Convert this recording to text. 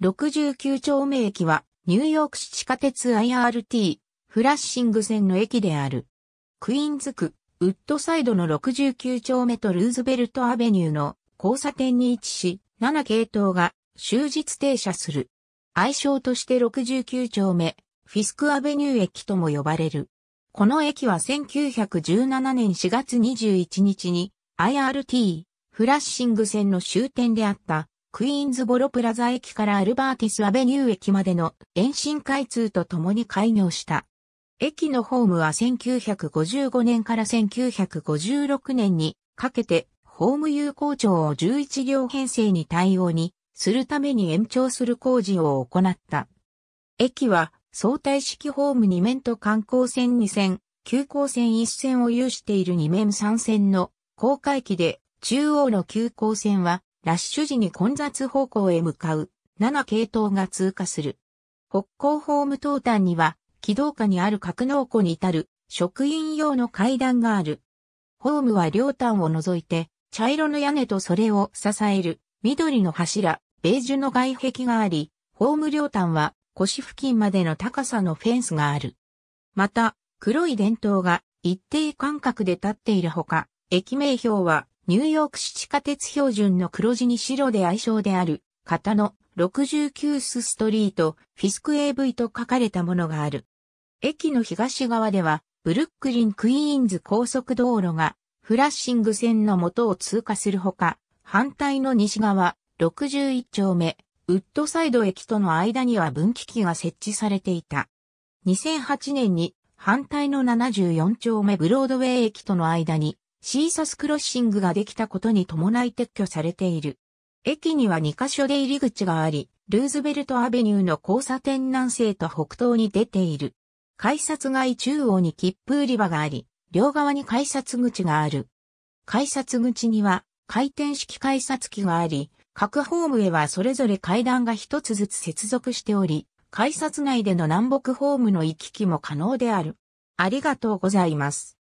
69丁目駅は、ニューヨーク市地下鉄 IRT、フラッシング線の駅である。クイーンズ区、ウッドサイドの69丁目とルーズベルトアベニューの交差点に位置し、7系統が終日停車する。愛称として69丁目、フィスクアベニュー駅とも呼ばれる。この駅は1917年4月21日に IRT、フラッシング線の終点であったクイーンズボロプラザ駅からアルバーティスアベニュー駅までの延伸開通とともに開業した。駅のホームは1955年から1956年にかけてホーム有効庁を11両編成に対応にするために延長する工事を行った。駅は相対式ホーム2面と観光線2線、急行線1線を有している2面3線の高架駅で中央の急行線はラッシュ時に混雑方向へ向かう7系統が通過する。北高ホーム東端には、軌道下にある格納庫に至る職員用の階段がある。ホームは両端を除いて、茶色の屋根とそれを支える緑の柱、ベージュの外壁があり、ホーム両端は腰付近までの高さのフェンスがある。また、黒い電灯が一定間隔で立っているほか、駅名標はニューヨーク市地下鉄標準の黒地に白で愛称である、型の69スストリート、フィスク AV と書かれたものがある。駅の東側では、ブルックリン・クイーンズ高速道路が、フラッシング線の元を通過するほか、反対の西側、61丁目、ウッドサイド駅との間には分岐器が設置されていた。2008年に反対の74丁目ブロードウェイ駅との間にシーサスクロッシングができたことに伴い撤去されている。駅には2カ所で入り口があり、ルーズベルトアベニューの交差点南西と北東に出ている。改札街中央に切符売り場があり、両側に改札口がある。改札口には回転式改札機があり、各ホームへはそれぞれ階段が一つずつ接続しており、改札内での南北ホームの行き来も可能である。ありがとうございます。